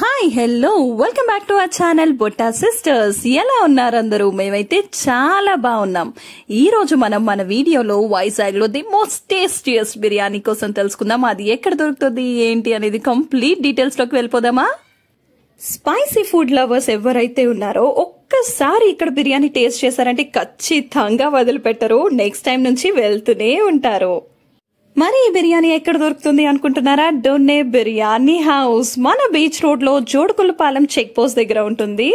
hi hello welcome back to our channel Botta sisters ఎలా ఉన్నారు అందరూ మేమైతే చాలా బాగున్నాం ఈ రోజు మనం మన వీడియోలో వైజాగ్లో ది మోస్ట్ టేస్టియస్ట్ బిర్యానీ కోసం తెలుసుకుందాం అది ఎక్కడ దొరుకుతుంది ఏంటి అనేది కంప్లీట్ డీటెయిల్స్లోకి వెళ్ళిపోదామా స్పైసీ ఫుడ్ లవర్స్ ఎవరైతే ఉన్నారో ఒక్కసారి ఇక్కడ బిర్యానీ టేస్ట్ చేశారంటే ఖచ్చితంగా వదిలిపెట్టరు నెక్స్ట్ టైం నుంచి వెళ్తూనే ఉంటారు మరి ఈ బిర్యానీ ఎక్కడ దొరుకుతుంది అనుకుంటున్నారా డోనే బిర్యానీ హౌస్ మన బీచ్ రోడ్ లో జోడుకుల్లపాలెం చెక్ పోస్ట్ దగ్గర ఉంటుంది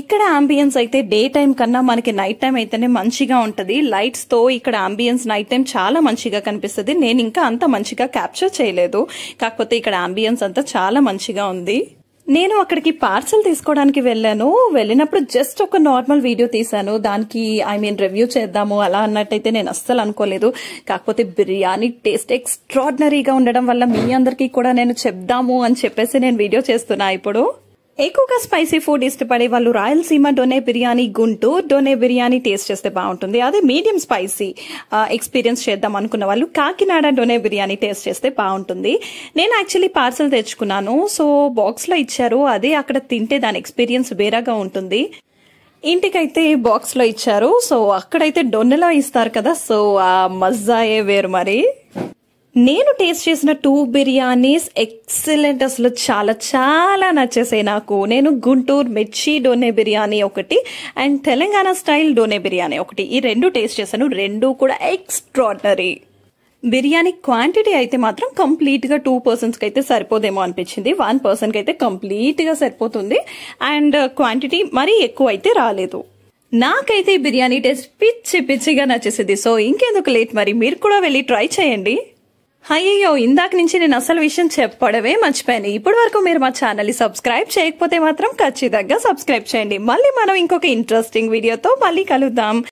ఇక్కడ అంబియన్స్ అయితే డే టైం కన్నా మనకి నైట్ టైం అయితేనే మంచిగా ఉంటుంది లైట్స్ తో ఇక్కడ అంబియన్స్ నైట్ టైం చాలా మంచిగా కనిపిస్తుంది నేను ఇంకా అంత మంచిగా క్యాప్చర్ చేయలేదు కాకపోతే ఇక్కడ అంబియన్స్ అంతా చాలా మంచిగా ఉంది నేను అక్కడికి పార్సల్ తీసుకోవడానికి వెళ్ళాను వెళ్ళినప్పుడు జస్ట్ ఒక నార్మల్ వీడియో తీశాను దానికి ఐ మీన్ రివ్యూ చేద్దాము అలా అన్నట్టయితే నేను అస్సలు అనుకోలేదు కాకపోతే బిర్యానీ టేస్ట్ ఎక్స్ట్రాడినరీగా ఉండడం వల్ల మీ అందరికీ కూడా నేను చెప్దాము అని చెప్పేసి నేను వీడియో చేస్తున్నా ఇప్పుడు ఎక్కువగా స్పైసీ ఫుడ్ ఇష్టపడే వాళ్ళు రాయలసీమ డొనే బిర్యానీ గుంటూరు డొనే బిర్యానీ టేస్ట్ చేస్తే బాగుంటుంది అదే మీడియం స్పైసీ ఎక్స్పీరియన్స్ చేద్దాం అనుకున్న వాళ్ళు కాకినాడ డొనే బిర్యానీ టేస్ట్ చేస్తే బాగుంటుంది నేను యాక్చువల్లీ పార్సల్ తెచ్చుకున్నాను సో బాక్స్లో ఇచ్చారు అదే అక్కడ తింటే దాని ఎక్స్పీరియన్స్ వేరేగా ఉంటుంది ఇంటికైతే బాక్స్లో ఇచ్చారు సో అక్కడైతే డొన్నెలో ఇస్తారు కదా సో ఆ మజ్జాయే వేరు మరి నేను టేస్ట్ చేసిన టూ బిర్యానీస్ ఎక్సలెంట్ అసలు చాలా చాలా నచ్చేసాయి నాకు నేను గుంటూరు మిర్చి డోనే బిర్యానీ ఒకటి అండ్ తెలంగాణ స్టైల్ డోనే బిర్యానీ ఒకటి ఈ రెండు టేస్ట్ చేశాను రెండు కూడా ఎక్స్ట్రాడనరీ బిర్యానీ క్వాంటిటీ అయితే మాత్రం కంప్లీట్గా టూ పర్సన్స్కి అయితే సరిపోదేమో అనిపించింది వన్ పర్సన్కి అయితే కంప్లీట్గా సరిపోతుంది అండ్ క్వాంటిటీ మరీ ఎక్కువ అయితే రాలేదు నాకైతే బిర్యానీ టేస్ట్ పిచ్చి పిచ్చిగా నచ్చేసింది సో ఇంకెందుకు లేట్ మరి మీరు కూడా వెళ్ళి ట్రై చేయండి అయ్యో ఇందాక నుంచి నేను అసలు విషయం చెప్పడమే మర్చిపోయాను ఇప్పటి వరకు మీరు మా ఛానల్ సబ్స్క్రైబ్ చేయకపోతే మాత్రం ఖచ్చితంగా సబ్స్క్రైబ్ చేయండి మళ్ళీ మనం ఇంకొక ఇంట్రెస్టింగ్ వీడియోతో మళ్ళీ కలుద్దాం